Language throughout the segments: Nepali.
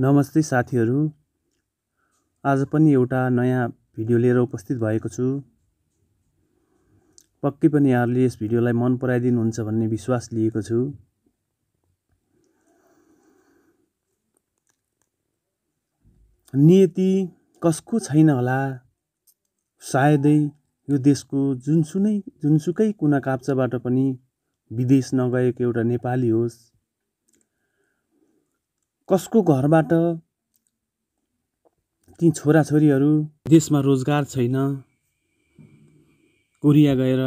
नमस्ते साथीहरू आज पनि एउटा नयाँ भिडियो लिएर उपस्थित भएको छु पक्कै पनि यहाँहरूले यस भिडियोलाई मन पराइदिनुहुन्छ भन्ने विश्वास लिएको छु नियति कसको छैन होला सायदै यो देशको जुनसुनै जुनसुकै कुना काप्चाबाट पनि विदेश नगएको एउटा नेपाली होस् कसको घरबाट ती छोराछोरीहरू देशमा रोजगार छैन कोरिया गएर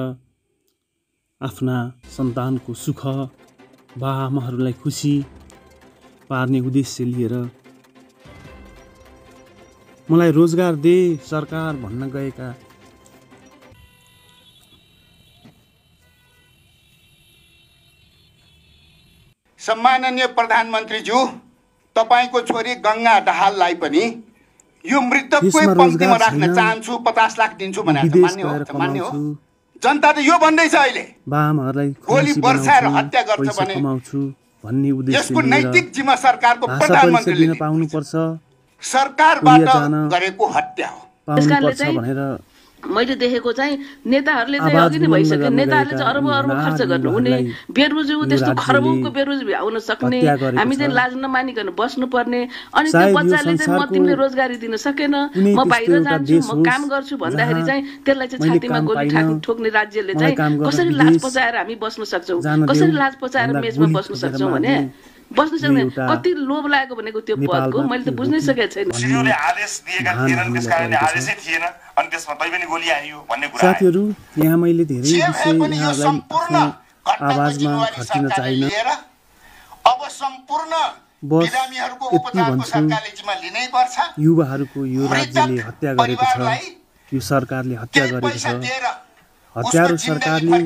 आफ्ना सन्तानको सुख बाबाआमाहरूलाई खुसी पार्ने उद्देश्य लिएर मलाई रोजगार दे सरकार भन्न गएका सम्माननीय प्रधानमन्त्रीज्यू तपाईँको छोरी गङ्गा दाहाललाई पनि यो मृतककै पङ्क्तिमा राख्न चाहन्छु पचास लाख दिन्छु भनेर मान्ने हो मान्ने हो जनता त यो भन्दैछ अहिले गोली बर्साएर हत्या गर्छ भने भन्ने उद्देश्य यसको नैतिक जिम्मा सरकारको प्रधानमन्त्रीले सरकारबाट गरेको हत्या हो भनेर मैले देखेको चाहिँ नेताहरूले चाहिँ अघि नै भइसक्यो नेताहरूले चाहिँ अर्ब अर्ब खर्च गर्नुहुने बेरोजु बेरोजी त्यस्तो खरबको बेरोज भ्याउन सक्ने हामी चाहिँ लाज नमानिकन बस्नुपर्ने अनि त्यो बच्चाले चाहिँ म तिमीले रोजगारी दिन सकेन म बाहिर जान्छु म काम गर्छु भन्दाखेरि चाहिँ त्यसलाई चाहिँ छातीमा गोली ठोक्ने राज्यले चाहिँ कसरी लाज पचाएर हामी बस्न सक्छौँ कसरी लाज पचाएर मेचमा बस्न सक्छौँ भने बस्न सक्दैन कति लोभ लागेको भनेको त्यो पदको मैले त बुझ्नै सकेको छैन आदेश दिएका थिएनन् थिएन अनि त्यसमा तैपनि गोली आयो भन्ने कुरा साथीहरू यहाँ मैले धेरै विषय यहाँलाई आवाजमा खटिन चाहिँ अब सम्पूर्ण बस लिनै पर्छ युवाहरूको यो राज्यले हत्या गरेको छ यो सरकारले हत्या गरेको छ हत्यारो सरकारले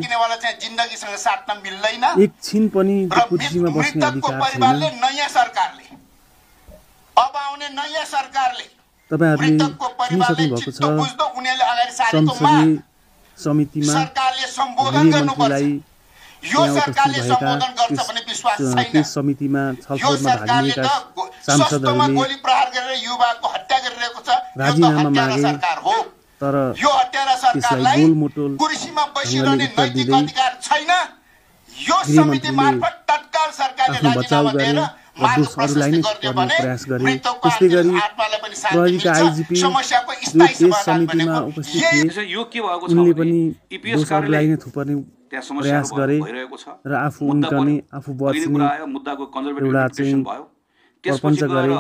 एकछिन पनि कुर्सीमा बस्ने अधिकार छैन अब आउने नयाँ सरकारले तपाईँहरूले सुनिसक्नु भएको छ संसदीय समितिमा गृहमन्त्रीलाई त्यस समितिमा छलफलमा भाग लिएका सांसदहरूले राजीनामा मागे तर त्यसलाई गोलमोटोल दिँदै गृहमन्त्रीले आफ्नो बचाउ गरे दोषहरूलाई नै गर्ने प्रयास गरे त्यस्तै गरी प्रहरीका आइजिपी जो त्यस समितिमा उपस्थित थिए उनले पनि दोषहरूलाई नै थुपर्ने प्रयास गरे र आफू उम्काउने आफू बच्ने एउटा चाहिँ प्रपञ्च गरे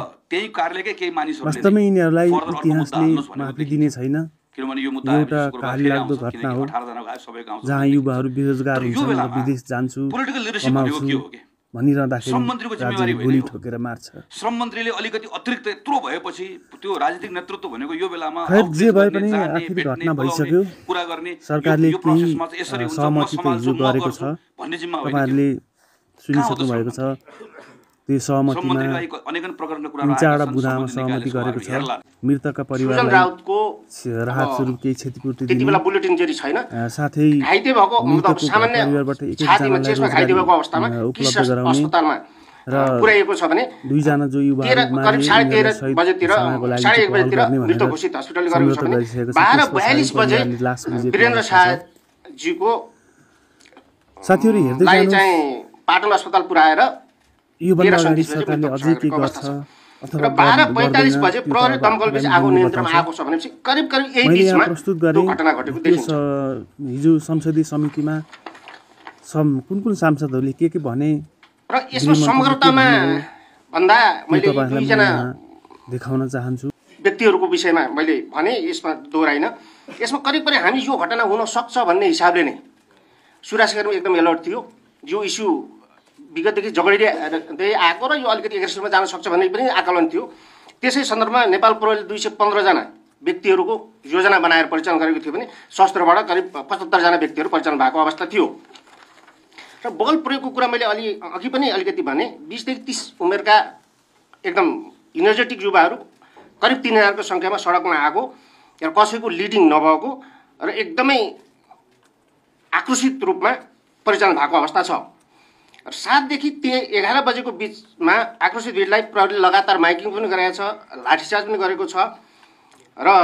वास्तवमै यिनीहरूलाई इतिहासले माफी दिने छैन एउटा कार्यलाग्दो घटना हो जहाँ युवाहरू बेरोजगार हुन्छन् विदेश जान्छु कमाउँछु भनिरहँदाखेरि ठोकेर मार्छ श्रम मन्त्रीले अलिकति अतिरिक्त यत्रो भएपछि त्यो राजनीतिक नेतृत्व भनेको यो बेलामा जे भए पनि आर्थिक घटना भइसक्यो कुरा गर्ने सरकारले केही सहमति त हिजो गरेको छ तपाईँहरूले सुनिसक्नु भएको छ त्यो सहमतिमा चारवटा सहमति गरेको छ मृतकका राहत स्वरूप केही क्षतिपूर्ति साथै मृतकको परिवारबाट गराउने र पुर्याएको छ भने दुईजना जो साथीहरू हेर्दै पाटन अस्पताल पुऱ्याएर बजे आगो हिजो संसदीय समितिमा सम कुन कुन सांसदहरूले के के भने र यसमा समग्रतामा भन्दा मैले दुईजना देखाउन चाहन्छु व्यक्तिहरूको विषयमा मैले भने यसमा दोहोऱ्याइन यसमा करिब करिब हामी यो घटना हुन सक्छ भन्ने हिसाबले नै सुरक्षा एकदम एलर्ट थियो यो इस्यु विगतदेखि झगडिँदै आएको र यो अलिकति एग्रेसनमा जान सक्छ भन्ने पनि आकलन थियो त्यसै सन्दर्भमा नेपाल प्रहरीले दुई सय पन्ध्रजना व्यक्तिहरूको योजना बनाएर परिचालन गरेको थियो भने शस्त्रबाट करिब पचहत्तरजना व्यक्तिहरू परिचालन भएको अवस्था थियो र बल प्रयोगको कुरा मैले अलि अघि पनि अलिकति भने बिसदेखि तिस उमेरका एकदम इनर्जेटिक युवाहरू करिब तिन हजारको सङ्ख्यामा सडकमा आएको र कसैको लिडिङ नभएको र एकदमै आकर्षित रूपमा परिचालन भएको अवस्था छ सातदेखि ते एघार बजेको बिचमा आक्रोशित भिडलाई प्रहरीले लगातार माइकिङ पनि गरेको छ लाठीचार्ज पनि गरेको छ र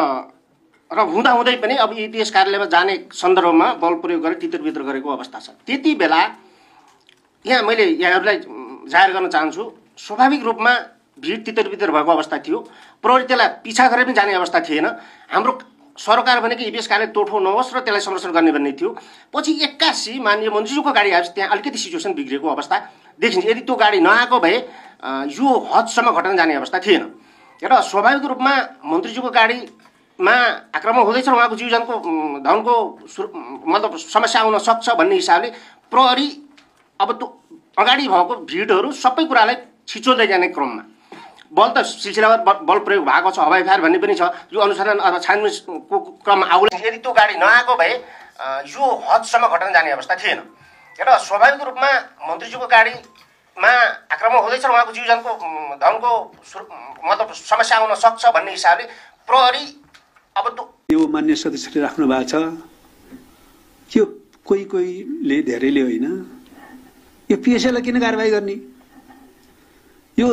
र हुँदाहुँदै पनि अब इतिहास कार्यालयमा जाने सन्दर्भमा बल प्रयोग गरेर तितरबितर गरेको अवस्था छ त्यति बेला यहाँ मैले यहाँहरूलाई जाहेर गर्न चाहन्छु स्वाभाविक रूपमा भिड तितरबितर भएको अवस्था थियो प्रहरी त्यसलाई पिछा गरेर पनि जाने अवस्था थिएन हाम्रो सरकार भनेको इभिएस कार्य तोठो नहोस् र त्यसलाई संरक्षण गर्ने भन्ने थियो पछि एक्कासी माननीय मन्त्रीज्यूको गाडी आएपछि त्यहाँ अलिकति सिचुएसन बिग्रेको अवस्था देखिन्छ यदि त्यो गाडी नआएको भए यो हदसम्म घटना जाने अवस्था थिएन र स्वाभाविक रूपमा मन्त्रीज्यूको गाडीमा आक्रमण हुँदैछ र उहाँको जीवजनको धनको मतलब समस्या आउन सक्छ भन्ने हिसाबले प्रहरी अब त्यो अगाडि भएको भिडहरू सबै कुरालाई छिचोल्दै जाने क्रममा बल त सिलसिलामा बल प्रयोग भएको छ हवाई फायर भन्ने पनि छ यो अनुसन्धान अथवा छानबिनको क्रममा आउला यदि त्यो गाडी नआएको भए यो हदसम्म घटना जाने अवस्था थिएन र स्वाभाविक रूपमा मन्त्रीज्यूको गाडीमा आक्रमण हुँदैछ उहाँको जीवजनको धनको मतलब समस्या आउन सक्छ भन्ने हिसाबले प्रहरी अब यो मान्य सदस्यले राख्नु भएको छ त्यो कोही कोहीले धेरैले होइन यो पिएसएलाई किन कारवाही गर्ने यो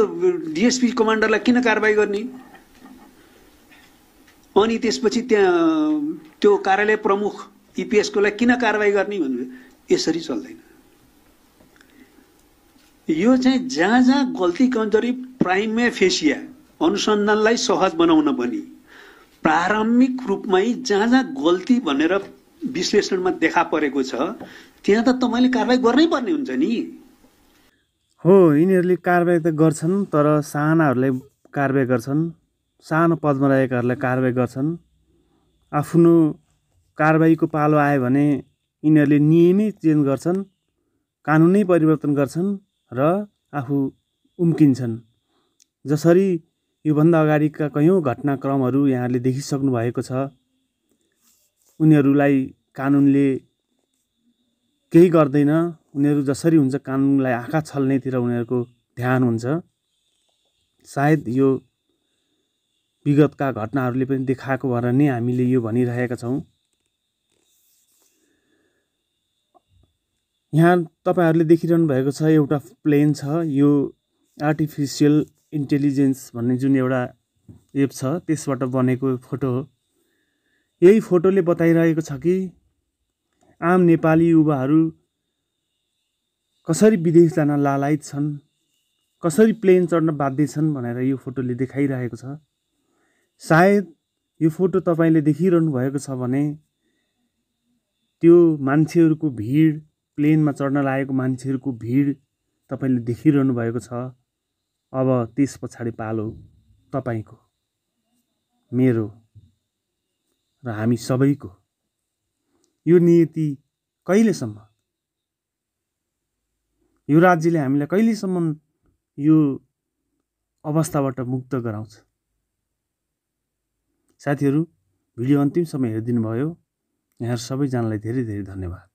डिएसपी कमान्डरलाई किन कारवाही गर्ने अनि त्यसपछि त्यहाँ त्यो कार्यालय प्रमुख इपिएसकोलाई e किन कारवाही गर्ने भन्नु यसरी चल्दैन यो चाहिँ जहाँ जहाँ गल्ती कमजोरी प्राइमे फेसिया अनुसन्धानलाई सहज बनाउन पनि प्रारम्भिक रूपमै जहाँ जहाँ गल्ती भनेर विश्लेषणमा देखा परेको छ त्यहाँ त तपाईँले कारवाही गर्नै पर्ने हुन्छ नि हो यिनीहरूले कारवाही त गर्छन् तर सानाहरूलाई कारवाही गर्छन् सानो पदमा रहेकाहरूलाई कारवाही गर्छन् आफ्नो कारवाहीको पालो आयो भने यिनीहरूले नियमै चेन्ज गर्छन् कानुनै परिवर्तन गर्छन् र आफू उम्किन्छन् जसरी योभन्दा अगाडिका कयौँ घटनाक्रमहरू यहाँहरूले देखिसक्नु भएको छ उनीहरूलाई कानुनले केही गर्दैन उनीहरू जसरी हुन्छ कानुनलाई आँखा छल्नेतिर उनीहरूको ध्यान हुन्छ सायद यो विगतका घटनाहरूले पनि देखाएको भएर नै हामीले यो भनिरहेका छौँ यहाँ तपाईँहरूले देखिरहनु भएको छ एउटा प्लेन छ यो आर्टिफिसियल इन्टेलिजेन्स भन्ने जुन एउटा एप छ त्यसबाट बनेको फोटो हो यही फोटोले बताइरहेको छ कि आम नेपाली युवाहरू कसरी विदेश जान लालायत छन् कसरी प्लेन चढ्न बाध्य छन् भनेर यो फोटोले देखाइरहेको छ सायद यो फोटो तपाईँले देखिरहनु भएको छ भने त्यो मान्छेहरूको भिड प्लेनमा चढ्न लागेको मान्छेहरूको भिड तपाईँले देखिरहनु भएको छ अब त्यस पछाडि पालो तपाईँको मेरो र हामी सबैको यो नियति कहिलेसम्म राज्यले हामीलाई कहिलेसम्म यो अवस्थाबाट मुक्त गराउँछ साथीहरू भिडियो अन्तिमसम्म हेरिदिनु भयो यहाँ सबैजनालाई धेरै धेरै धन्यवाद